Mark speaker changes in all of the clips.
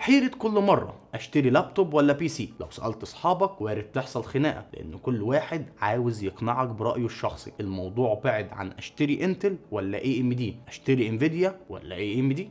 Speaker 1: حيرة كل مرة اشتري لابتوب ولا بي سي لو سالت اصحابك وارد تحصل خناقه لان كل واحد عاوز يقنعك برايه الشخصي الموضوع بعد عن اشتري انتل ولا اي ام دي اشتري انفيديا ولا اي ام دي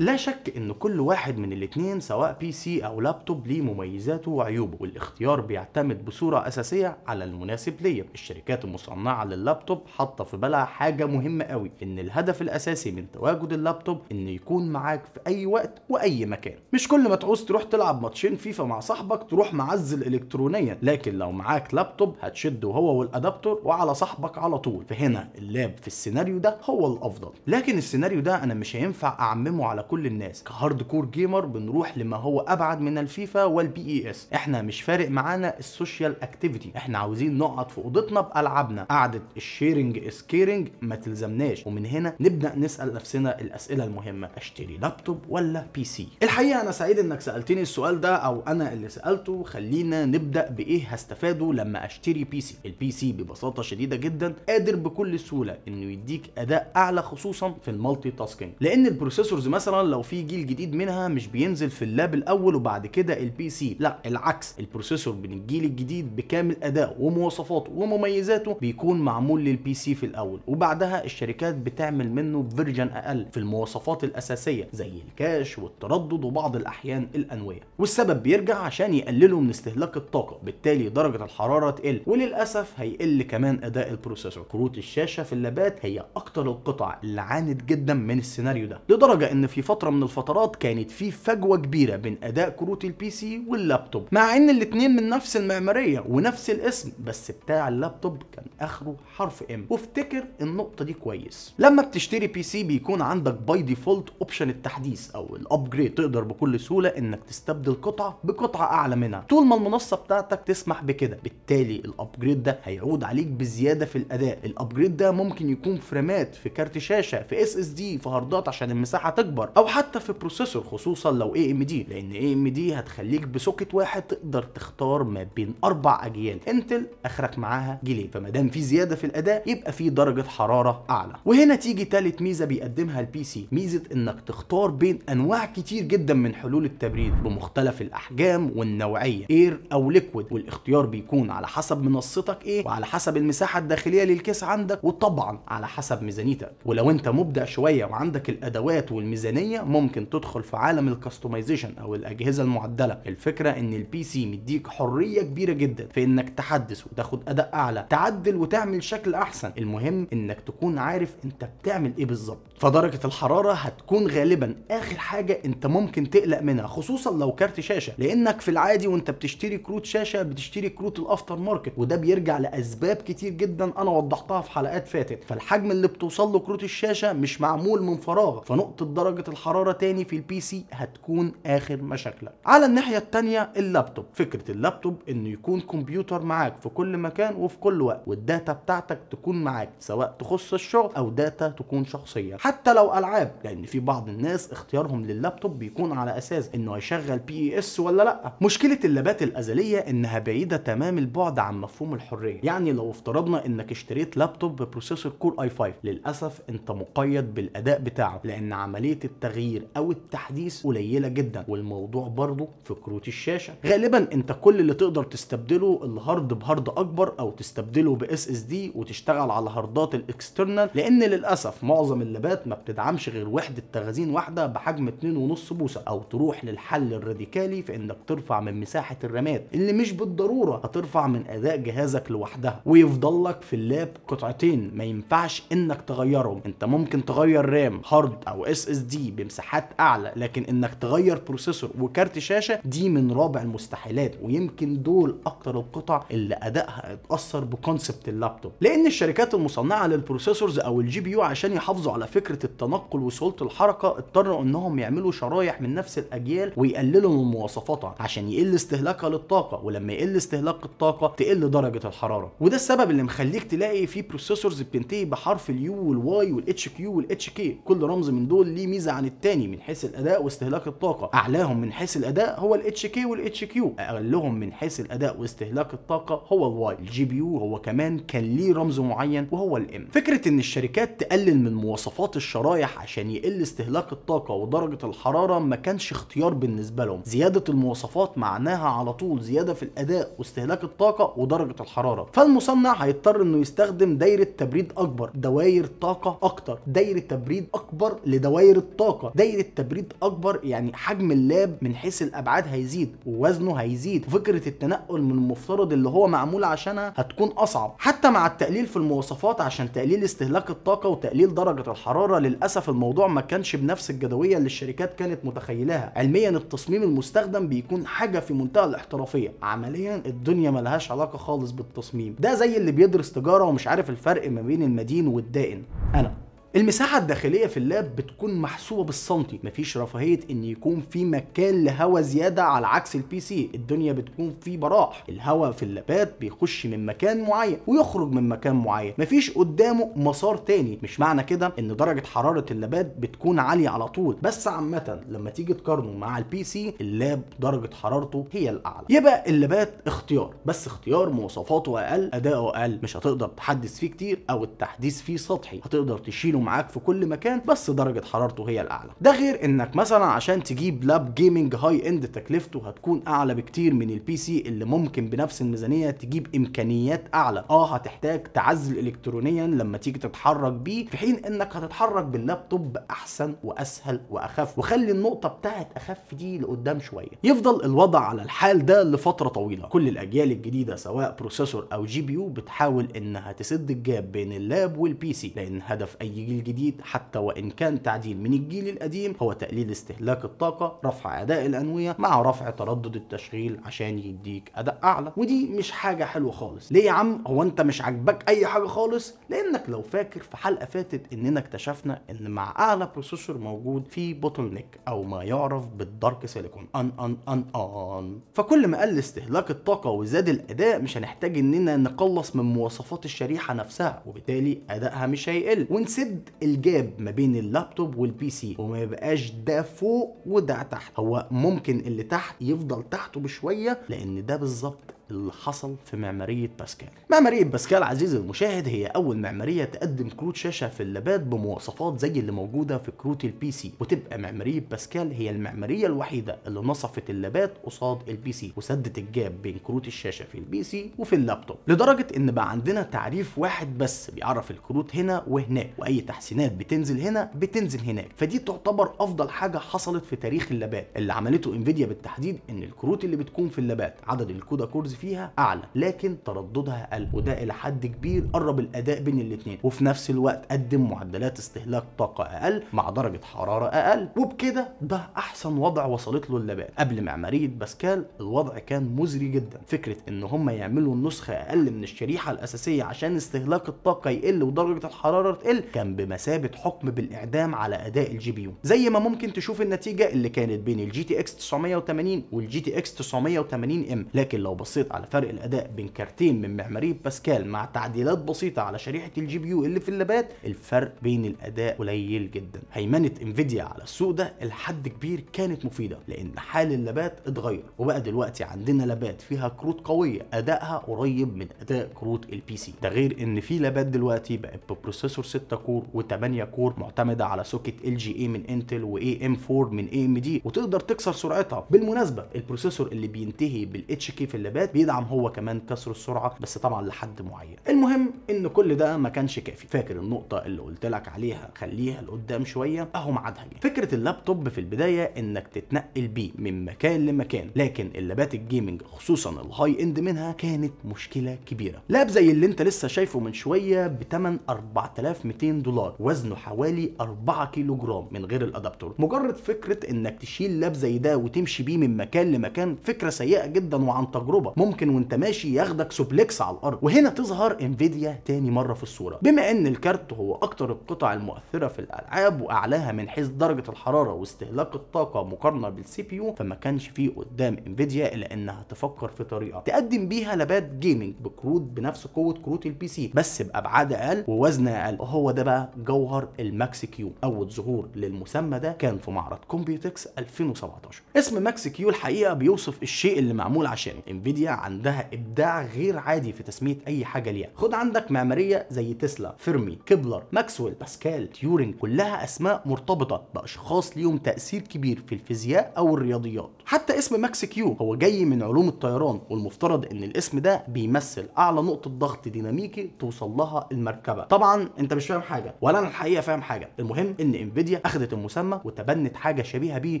Speaker 1: لا شك ان كل واحد من الاتنين سواء بي سي او لابتوب ليه مميزاته وعيوبه والاختيار بيعتمد بصورة اساسية على المناسب ليا الشركات المصنعة لللابتوب حاطة في بالها حاجة مهمة قوي ان الهدف الاساسي من تواجد اللابتوب انه يكون معاك في اي وقت واي مكان مش كل ما تعوز تروح تلعب ماتشين فيفا مع صاحبك تروح معزل الكترونيا لكن لو معاك لابتوب هتشده هو والادابتور وعلى صاحبك على طول فهنا اللاب في السيناريو ده هو الافضل لكن السيناريو ده انا مش هينفع اعممه على كل الناس كهارد كور جيمر بنروح لما هو ابعد من الفيفا والبي اي اس احنا مش فارق معانا السوشيال اكتيفيتي احنا عاوزين نقعد في اوضتنا بالعابنا قعده الشيرنج سكيرنج ما تلزمناش ومن هنا نبدا نسال نفسنا الاسئله المهمه اشتري لابتوب ولا بي سي الحقيقه انا سعيد انك سالتني السؤال ده او انا اللي سالته خلينا نبدا بايه هستفاده لما اشتري بي سي البي سي ببساطه شديده جدا قادر بكل سهوله انه يديك اداء اعلى خصوصا في المالتي تاسكينج لان البروسيسورز مثلا مثلا لو في جيل جديد منها مش بينزل في اللاب الاول وبعد كده البي سي لا العكس البروسيسور من الجيل الجديد بكامل اداء ومواصفاته ومميزاته بيكون معمول للبي سي في الاول وبعدها الشركات بتعمل منه فيرجن اقل في المواصفات الاساسيه زي الكاش والتردد وبعض الاحيان الانويه والسبب بيرجع عشان يقللوا من استهلاك الطاقه بالتالي درجه الحراره تقل وللاسف هيقل كمان اداء البروسيسور كروت الشاشه في اللابات هي اكتر القطع اللي عانت جدا من السيناريو ده لدرجه ان في فتره من الفترات كانت في فجوه كبيره بين اداء كروت البي سي واللابتوب مع ان الاثنين من نفس المعماريه ونفس الاسم بس بتاع اللابتوب كان اخره حرف ام وافتكر النقطه دي كويس لما بتشتري بي سي بيكون عندك باي ديفولت اوبشن التحديث او الابجريد تقدر بكل سهوله انك تستبدل قطعه بقطعه اعلى منها طول ما المنصه بتاعتك تسمح بكده بالتالي الابجريد ده هيعود عليك بزياده في الاداء الابجريد ده ممكن يكون فريمات في كارت شاشه في اس اس دي في هاردات عشان المساحه تكبر او حتى في بروسيسور خصوصا لو اي ام دي لان اي ام دي هتخليك بسوكت واحد تقدر تختار ما بين اربع اجيال انتل اخرك معاها جيلين فما دام في زياده في الاداء يبقى في درجه حراره اعلى وهنا تيجي ثالث ميزه بيقدمها البي سي ميزه انك تختار بين انواع كتير جدا من حلول التبريد بمختلف الاحجام والنوعيه اير او ليكويد والاختيار بيكون على حسب منصتك ايه وعلى حسب المساحه الداخليه للكيس عندك وطبعا على حسب ميزانيتك ولو انت مبدع شويه وعندك الادوات والميزانيه الفلانيه ممكن تدخل في عالم الكاستمايزيشن او الاجهزه المعدله الفكره ان البي سي مديك حريه كبيره جدا في انك تحدث وتاخد اداء اعلى تعدل وتعمل شكل احسن المهم انك تكون عارف انت بتعمل ايه بالظبط فدرجه الحراره هتكون غالبا اخر حاجه انت ممكن تقلق منها خصوصا لو كارت شاشه لانك في العادي وانت بتشتري كروت شاشه بتشتري كروت الافتر ماركت وده بيرجع لاسباب كتير جدا انا وضحتها في حلقات فاتت فالحجم اللي بتوصل له كروت الشاشه مش معمول من فراغ فنقطه درجه الحراره تاني في البي سي هتكون اخر مشاكلك على الناحيه الثانيه اللابتوب فكره اللابتوب انه يكون كمبيوتر معاك في كل مكان وفي كل وقت والداتا بتاعتك تكون معاك سواء تخص الشغل او داتا تكون شخصيه حتى لو العاب لان في بعض الناس اختيارهم لللابتوب بيكون على اساس انه هيشغل بي اي اس ولا لا مشكله اللابات الازليه انها بعيده تمام البعد عن مفهوم الحريه يعني لو افترضنا انك اشتريت لابتوب ببروسيسور كور اي 5 للاسف انت مقيد بالاداء بتاعه لان عمليه التغيير او التحديث قليله جدا والموضوع برضه في كروت الشاشه غالبا انت كل اللي تقدر تستبدله الهارد بهارد اكبر او تستبدله باس اس دي وتشتغل على هاردات الاكسترنال لان للاسف معظم اللابات ما بتدعمش غير وحده تخزين واحده بحجم 2.5 بوصه او تروح للحل الراديكالي في انك ترفع من مساحه الرامات اللي مش بالضروره هترفع من اداء جهازك لوحدها ويفضل لك في اللاب قطعتين ما ينفعش انك تغيرهم انت ممكن تغير رام هارد او اس اس دي دي بمساحات اعلى لكن انك تغير بروسيسور وكارت شاشه دي من رابع المستحيلات ويمكن دول اكتر القطع اللي ادائها اتاثر بكونسبت اللابتوب لان الشركات المصنعه للبروسيسورز او الجي بي يو عشان يحافظوا على فكره التنقل وسهوله الحركه اضطروا انهم يعملوا شرايح من نفس الاجيال ويقللوا من مواصفاتها عشان يقل استهلاكها للطاقه ولما يقل استهلاك الطاقه تقل درجه الحراره وده السبب اللي مخليك تلاقي في بروسيسورز بتنتهي بحرف اليو والواي والاتش كيو والاتش كي كل رمز من دول ليه ميزه عن الثاني من حيث الاداء واستهلاك الطاقه اعلاهم من حيث الاداء هو الاتش كي والاتش كيو اقلهم من حيث الاداء واستهلاك الطاقه هو الواي الجي بي يو هو كمان كان ليه رمز معين وهو الام فكره ان الشركات تقلل من مواصفات الشرايح عشان يقل استهلاك الطاقه ودرجه الحراره ما كانش اختيار بالنسبه لهم زياده المواصفات معناها على طول زياده في الاداء واستهلاك الطاقه ودرجه الحراره فالمصنع هيضطر انه يستخدم دايره تبريد اكبر دوائر طاقه اكتر دايره تبريد اكبر لدوائر الطاقه الطاقه دايره تبريد اكبر يعني حجم اللاب من حيث الابعاد هيزيد ووزنه هيزيد وفكره التنقل من المفترض اللي هو معمول عشانها هتكون اصعب حتى مع التقليل في المواصفات عشان تقليل استهلاك الطاقه وتقليل درجه الحراره للاسف الموضوع ما كانش بنفس الجدويه اللي الشركات كانت متخيلاها علميا التصميم المستخدم بيكون حاجه في منتهى الاحترافيه عمليا الدنيا ملهاش علاقه خالص بالتصميم ده زي اللي بيدرس تجاره ومش عارف الفرق ما بين المدين والدائن انا المساحة الداخلية في اللاب بتكون محسوبة بالسنتي مفيش رفاهية ان يكون في مكان لهوا زيادة على عكس البي سي الدنيا بتكون في براح الهوا في اللابات بيخش من مكان معين ويخرج من مكان معين مفيش قدامه مسار تاني مش معنى كده ان درجة حرارة اللابات بتكون عالية على طول بس عامة لما تيجي تقارنه مع البي سي اللاب درجة حرارته هي الاعلى يبقى اللابات اختيار بس اختيار مواصفاته اقل اداؤه اقل مش هتقدر تحدث فيه كتير او التحديث فيه سطحي هتقدر تشيله معاك في كل مكان بس درجه حرارته هي الاعلى ده غير انك مثلا عشان تجيب لاب جيمنج هاي اند تكلفته هتكون اعلى بكتير من البي سي اللي ممكن بنفس الميزانيه تجيب امكانيات اعلى اه هتحتاج تعزل الكترونيا لما تيجي تتحرك بيه في حين انك هتتحرك باللابتوب باحسن واسهل واخف وخلي النقطه بتاعت اخف دي لقدام شويه يفضل الوضع على الحال ده لفتره طويله كل الاجيال الجديده سواء بروسيسور او جي بي يو بتحاول انها تسد الجاب بين اللاب والبي سي لان هدف اي جيل الجديد حتى وإن كان تعديل من الجيل القديم هو تقليل استهلاك الطاقة رفع أداء الأنوية مع رفع تردد التشغيل عشان يديك أداء أعلى ودي مش حاجة حلوة خالص ليه يا عم هو أنت مش عاجباك أي حاجة خالص لأنك لو فاكر في حلقة فاتت إننا اكتشفنا إن مع أعلى بروسيسور موجود في بوتل نيك أو ما يعرف بالدارك سيليكون أن أن أن أن فكل ما قل استهلاك الطاقة وزاد الأداء مش هنحتاج إننا نقلص من مواصفات الشريحة نفسها وبالتالي أدائها مش هيقل ونسد الجاب ما بين اللابتوب والبي سي وما يبقاش ده فوق وده تحت هو ممكن اللي تحت يفضل تحته بشويه لان ده بالظبط اللي حصل في معمارية باسكال معمارية باسكال عزيزي المشاهد هي أول معمارية تقدم كروت شاشة في اللابات بمواصفات زي اللي موجودة في كروت البي سي وتبقى معمارية باسكال هي المعمارية الوحيدة اللي نصفت اللابات قصاد البي سي وسدت الجاب بين كروت الشاشة في البي سي وفي اللابتوب لدرجة إن بقى عندنا تعريف واحد بس بيعرف الكروت هنا وهناك وأي تحسينات بتنزل هنا بتنزل هناك فدي تعتبر أفضل حاجة حصلت في تاريخ اللابات اللي عملته انفيديا بالتحديد إن الكروت اللي بتكون في اللابات عدد الكودا كورز فيها اعلى لكن ترددها اقل وده الى حد كبير قرب الاداء بين الاثنين وفي نفس الوقت قدم معدلات استهلاك طاقه اقل مع درجه حراره اقل وبكده ده احسن وضع وصلت له اللبان قبل معماريه باسكال الوضع كان مزري جدا فكره ان هم يعملوا النسخه اقل من الشريحه الاساسيه عشان استهلاك الطاقه يقل ودرجه الحراره تقل كان بمثابه حكم بالاعدام على اداء الجي بي يو زي ما ممكن تشوف النتيجه اللي كانت بين الجي تي اكس 980 والجي تي اكس 980 ام لكن لو بصيت بسيط على فرق الاداء بين كارتين من معماريه باسكال مع تعديلات بسيطه على شريحه الجي بي يو اللي في اللابات الفرق بين الاداء قليل جدا هيمنه انفيديا على السوق ده لحد كبير كانت مفيده لان حال اللابات اتغير وبقى دلوقتي عندنا لابات فيها كروت قويه ادائها قريب من اداء كروت البي سي ده غير ان في لابات دلوقتي بقت ببروسيسور 6 كور و8 كور معتمده على سوكت ال جي اي من انتل واي ام 4 من اي ام دي وتقدر تكسر سرعتها بالمناسبه البروسيسور اللي بينتهي بالاتش كي في اللابات بيدعم هو كمان كسر السرعه بس طبعا لحد معين المهم ان كل ده ما كانش كافي فاكر النقطه اللي قلت لك عليها خليها لقدام شويه اهو ميعادها جه فكره اللابتوب في البدايه انك تتنقل بيه من مكان لمكان لكن اللابات الجيمنج خصوصا الهاي اند منها كانت مشكله كبيره لاب زي اللي انت لسه شايفه من شويه بتمن 4200 دولار وزنه حوالي 4 كيلو جرام من غير الادابتور مجرد فكره انك تشيل لاب زي ده وتمشي بيه من مكان لمكان فكره سيئه جدا وعن تجربه ممكن وانت ماشي ياخدك سوبلكس على الارض وهنا تظهر انفيديا تاني مره في الصوره بما ان الكارت هو اكتر القطع المؤثره في الالعاب واعلاها من حيث درجه الحراره واستهلاك الطاقه مقارنه بالسي بي يو فما كانش فيه قدام انفيديا الا انها تفكر في طريقه تقدم بيها لباد جيمنج بكروت بنفس قوه كروت البي سي بس بابعاد اقل ووزن اقل وهو ده بقى جوهر الماكس كيو اول ظهور للمسمى ده كان في معرض كومبيوتكس 2017 اسم ماكس كيو الحقيقه بيوصف الشيء اللي معمول عشانه انفيديا عندها ابداع غير عادي في تسميه اي حاجه ليها خد عندك معماريه زي تسلا فيرمي كيبلر ماكسويل باسكال تيورينج كلها اسماء مرتبطه باشخاص ليهم تاثير كبير في الفيزياء او الرياضيات حتى اسم ماكس كيو هو جاي من علوم الطيران والمفترض ان الاسم ده بيمثل اعلى نقطه ضغط ديناميكي توصل لها المركبه طبعا انت مش فاهم حاجه ولا انا الحقيقه فاهم حاجه المهم ان انفيديا اخذت المسمى وتبنت حاجه شبيهه بيه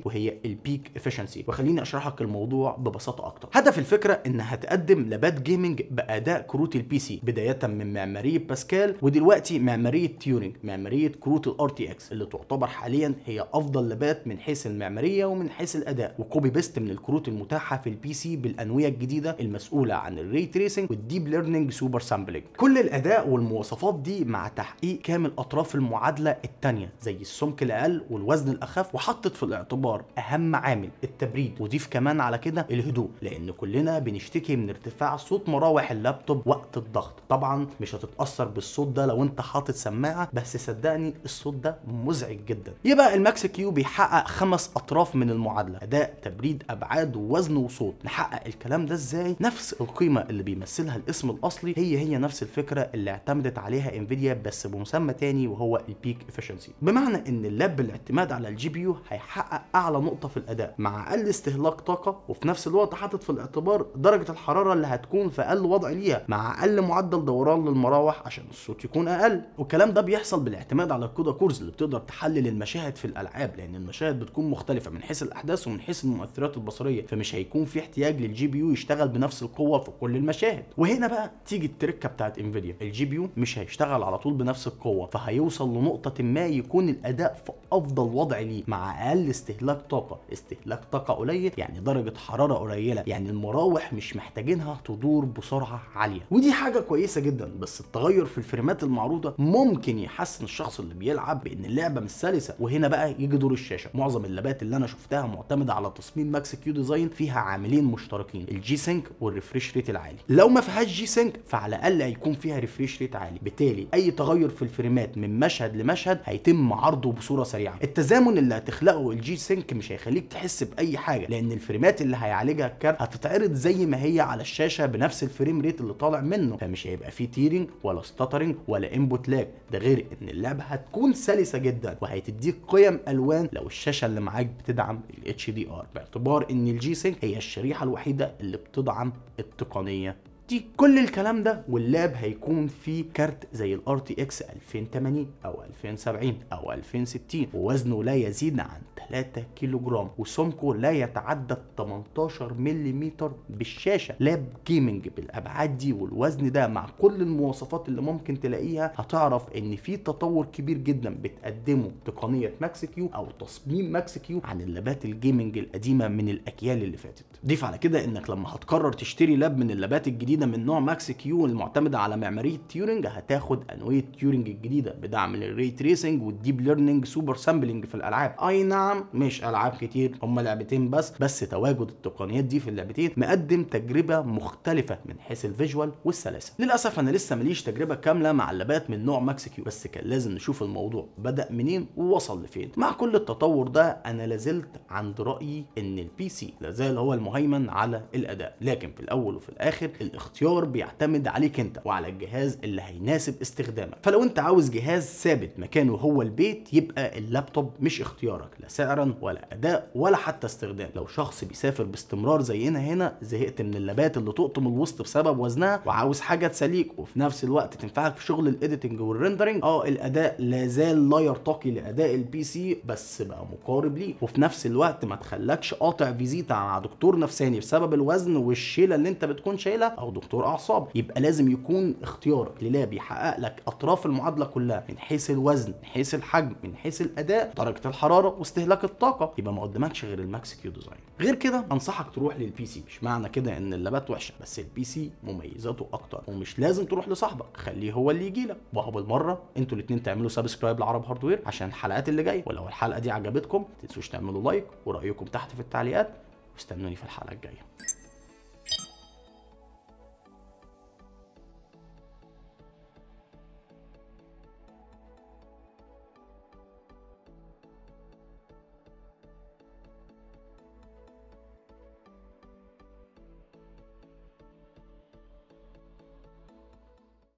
Speaker 1: وهي البيك افشنسي وخليني اشرح لك الموضوع ببساطه اكتر هدف الفكره انها تقدم لابات جيمنج باداء كروت البي سي بدايه من معماريه باسكال ودلوقتي معماريه تيورنج معماريه كروت الار تي اكس اللي تعتبر حاليا هي افضل لابات من حيث المعماريه ومن حيث الاداء وكوبي بيست من الكروت المتاحه في البي سي بالانويه الجديده المسؤوله عن الري تريسنج والديب ليرنينج سوبر سامبلنج كل الاداء والمواصفات دي مع تحقيق كامل اطراف المعادله الثانيه زي السمك الاقل والوزن الاخف وحطت في الاعتبار اهم عامل التبريد وضيف كمان على كده الهدوء لان كلنا بنشتكي من ارتفاع صوت مراوح اللابتوب وقت الضغط طبعا مش هتتاثر بالصوت ده لو انت حاطط سماعه بس صدقني الصوت ده مزعج جدا يبقى الماكس كيو بيحقق خمس اطراف من المعادله اداء تبريد تبريد ابعاد ووزن وصوت نحقق الكلام ده ازاي نفس القيمه اللي بيمثلها الاسم الاصلي هي هي نفس الفكره اللي اعتمدت عليها انفيديا بس بمسمى تاني وهو البيك افشنسي بمعنى ان اللاب بالاعتماد على الجي بي يو هيحقق اعلى نقطه في الاداء مع اقل استهلاك طاقه وفي نفس الوقت حاطط في الاعتبار درجه الحراره اللي هتكون في اقل وضع ليها مع اقل معدل دوران للمراوح عشان الصوت يكون اقل والكلام ده بيحصل بالاعتماد على الكودا كورز اللي بتقدر تحلل المشاهد في الالعاب لان المشاهد بتكون مختلفه من حيث الاحداث ومن حيث المؤثرات المؤثرات البصريه فمش هيكون في احتياج للجي بي يو يشتغل بنفس القوه في كل المشاهد وهنا بقى تيجي التركه بتاعت انفيديا الجي بي يو مش هيشتغل على طول بنفس القوه فهيوصل لنقطه ما يكون الاداء في افضل وضع ليه مع اقل استهلاك طاقه استهلاك طاقه قليل يعني درجه حراره قليله يعني المراوح مش محتاجينها تدور بسرعه عاليه ودي حاجه كويسه جدا بس التغير في الفريمات المعروضه ممكن يحسن الشخص اللي بيلعب بان اللعبه مش سلسه وهنا بقى يجي دور الشاشه معظم اللابات اللي انا شفتها معتمده على تصميم الاثنين ماكس كيو ديزاين فيها عاملين مشتركين الجي سينك والريفريش ريت العالي لو ما فيهاش جي سينك فعلى الاقل هيكون فيها ريفريش ريت عالي بالتالي اي تغير في الفريمات من مشهد لمشهد هيتم عرضه بصوره سريعه التزامن اللي هتخلقه الجي سينك مش هيخليك تحس باي حاجه لان الفريمات اللي هيعالجها الكارت هتتعرض زي ما هي على الشاشه بنفس الفريم ريت اللي طالع منه فمش هيبقى فيه تيرنج ولا ستاترنج ولا انبوت لاج ده غير ان اللعبه هتكون سلسه جدا وهتديك قيم الوان لو الشاشه اللي معاك بتدعم الاتش دي ار باعتبار ان الجي سينك هي الشريحه الوحيده اللي بتدعم التقنيه دي كل الكلام ده واللاب هيكون فيه كارت زي ال RTX 2080 او 2070 او 2060 ووزنه لا يزيد عن 3 كيلو جرام وسمكه لا يتعدى 18 ملم بالشاشه لاب جيمنج بالابعاد دي والوزن ده مع كل المواصفات اللي ممكن تلاقيها هتعرف ان في تطور كبير جدا بتقدمه تقنيه ماكس كيو او تصميم ماكس كيو عن اللابات الجيمنج القديمه من الاجيال اللي فاتت ضيف على كده انك لما هتقرر تشتري لاب من اللابات الجديده جديدة من نوع ماكس كيو المعتمدة على معمارية تيورنج هتاخد أنوية تيورنج الجديدة بدعم للري تريسنج والديب ليرنينج سوبر سامبلنج في الألعاب أي نعم مش ألعاب كتير هما لعبتين بس بس تواجد التقنيات دي في اللعبتين مقدم تجربة مختلفة من حيث الفيجوال والسلاسة للأسف أنا لسه ماليش تجربة كاملة مع اللبات من نوع ماكس كيو بس كان لازم نشوف الموضوع بدأ منين ووصل لفين مع كل التطور ده أنا لازلت عند رأيي إن البي سي لازال هو المهيمن على الأداء لكن في الأول وفي الآخر الاختيار بيعتمد عليك انت وعلى الجهاز اللي هيناسب استخدامك فلو انت عاوز جهاز ثابت مكانه هو البيت يبقى اللابتوب مش اختيارك لا سعرا ولا اداء ولا حتى استخدام لو شخص بيسافر باستمرار زينا هنا زهقت من اللابات اللي تقطم الوسط بسبب وزنها وعاوز حاجه تسليك وفي نفس الوقت تنفعك في شغل الايديتنج والريندرنج اه الاداء لا زال لا يرتقي لاداء البي سي بس بقى مقارب ليه وفي نفس الوقت ما تخلكش قاطع فيزيتا مع دكتور نفساني بسبب الوزن والشيله اللي انت بتكون شايلها او دكتور اعصاب يبقى لازم يكون اختيارك للاب بيحقق لك اطراف المعادله كلها من حيث الوزن من حيث الحجم من حيث الاداء درجه الحراره واستهلاك الطاقه يبقى ما قدامكش غير الماكس كيو ديزاين غير كده انصحك تروح للبي سي مش معنى كده ان اللابات وحشه بس البي سي مميزاته اكتر ومش لازم تروح لصاحبك خليه هو اللي يجي لك وهو بالمره انتوا الاثنين تعملوا سبسكرايب لعرب هاردوير عشان الحلقات اللي جايه ولو الحلقه دي عجبتكم ما تنسوش تعملوا لايك ورايكم تحت في التعليقات واستنوني في الحلقه الجايه